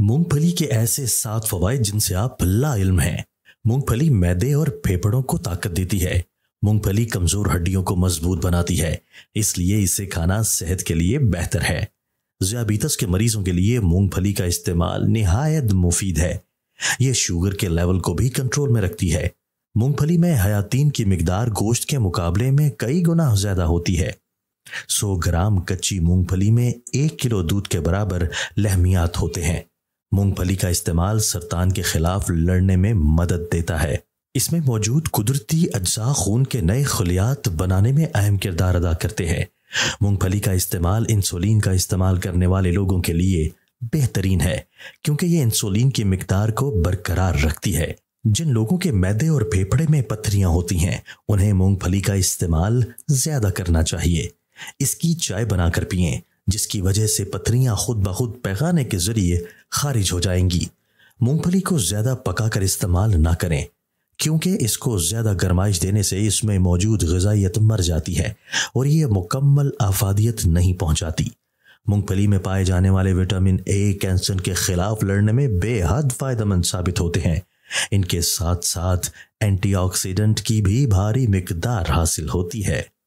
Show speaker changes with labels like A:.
A: मूंगफली के ऐसे सात फवायद जिनसे आप ला इल्म हैं मूंगफली मैदे और फेफड़ों को ताकत देती है मूंगफली कमजोर हड्डियों को मजबूत बनाती है इसलिए इसे खाना सेहत के लिए बेहतर है जियाबीतस के मरीजों के लिए मूंगफली का इस्तेमाल नहायत मुफीद है यह शुगर के लेवल को भी कंट्रोल में रखती है मूंगफली में हयातीन की मकदार गोश्त के मुकाबले में कई गुना ज्यादा होती है 100 ग्राम कच्ची मूंगफली में एक किलो दूध के बराबर लहमियात होते हैं मूंगफली का इस्तेमाल सरतान के खिलाफ लड़ने में मदद देता है इसमें मौजूद कुदरती अज्जा खून के नए खलियात बनाने में अहम किरदार अदा करते हैं मूंगफली का इस्तेमाल इंसुलिन का इस्तेमाल करने वाले लोगों के लिए बेहतरीन है क्योंकि ये इंसुलिन की मकदार को बरकरार रखती है जिन लोगों के मैदे और फेफड़े में पत्थरियाँ होती हैं उन्हें मूंगफली का इस्तेमाल ज्यादा करना चाहिए इसकी चाय बनाकर पिएं जिसकी वजह से पथरियाँ खुद ब खुद पैगाने के जरिए खारिज हो जाएंगी मूंगफली को ज़्यादा पकाकर इस्तेमाल ना करें क्योंकि इसको ज़्यादा गर्माइश देने से इसमें मौजूद गजाइत मर जाती है और ये मुकम्मल आफादियत नहीं पहुंचाती मूंगफली में पाए जाने वाले विटामिन ए कैंसर के खिलाफ लड़ने में बेहद फ़ायदेमंद साबित होते हैं इनके साथ साथ एंटीऑक्सीडेंट की भी भारी मकदार हासिल होती है